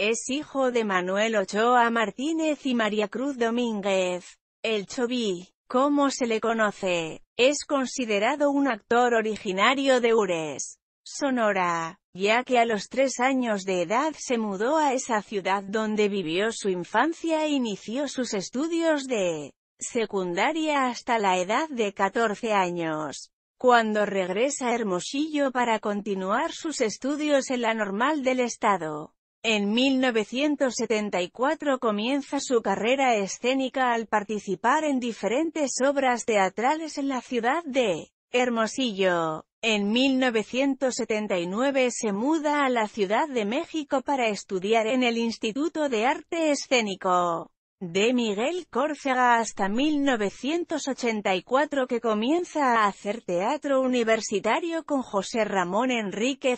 Es hijo de Manuel Ochoa Martínez y María Cruz Domínguez. El Chobí, como se le conoce, es considerado un actor originario de Ures, Sonora, ya que a los tres años de edad se mudó a esa ciudad donde vivió su infancia e inició sus estudios de secundaria hasta la edad de 14 años cuando regresa a Hermosillo para continuar sus estudios en la normal del estado. En 1974 comienza su carrera escénica al participar en diferentes obras teatrales en la ciudad de Hermosillo. En 1979 se muda a la Ciudad de México para estudiar en el Instituto de Arte Escénico de Miguel Córcega hasta 1984 que comienza a hacer teatro universitario con José Ramón Enrique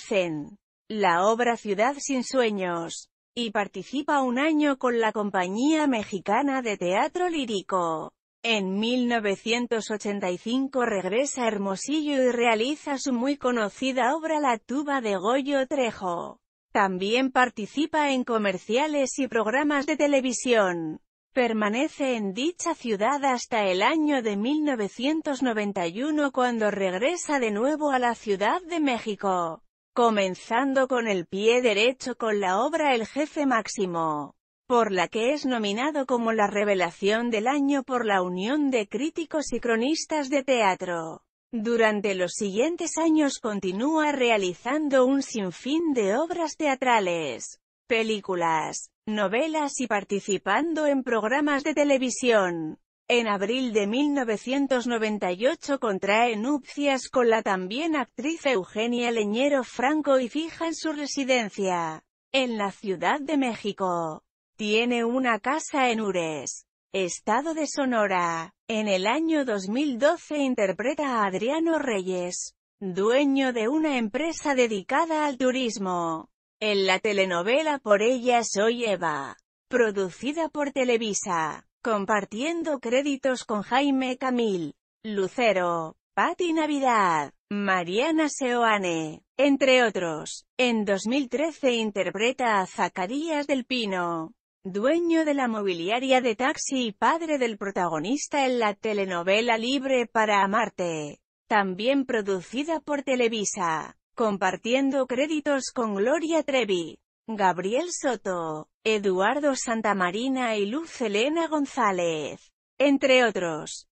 la obra Ciudad sin sueños, y participa un año con la Compañía Mexicana de Teatro Lírico. En 1985 regresa a Hermosillo y realiza su muy conocida obra La tuba de Goyo Trejo. También participa en comerciales y programas de televisión. Permanece en dicha ciudad hasta el año de 1991 cuando regresa de nuevo a la Ciudad de México comenzando con el pie derecho con la obra El Jefe Máximo, por la que es nominado como la revelación del año por la Unión de Críticos y Cronistas de Teatro. Durante los siguientes años continúa realizando un sinfín de obras teatrales, películas, novelas y participando en programas de televisión. En abril de 1998 contrae nupcias con la también actriz Eugenia Leñero Franco y fija en su residencia en la Ciudad de México. Tiene una casa en Ures, Estado de Sonora. En el año 2012 interpreta a Adriano Reyes, dueño de una empresa dedicada al turismo, en la telenovela Por ella soy Eva, producida por Televisa. Compartiendo créditos con Jaime Camil, Lucero, Patti Navidad, Mariana Seoane, entre otros. En 2013 interpreta a Zacarías del Pino, dueño de la mobiliaria de taxi y padre del protagonista en la telenovela Libre para Amarte, también producida por Televisa, compartiendo créditos con Gloria Trevi. Gabriel Soto, Eduardo Santamarina y Luz Elena González, entre otros.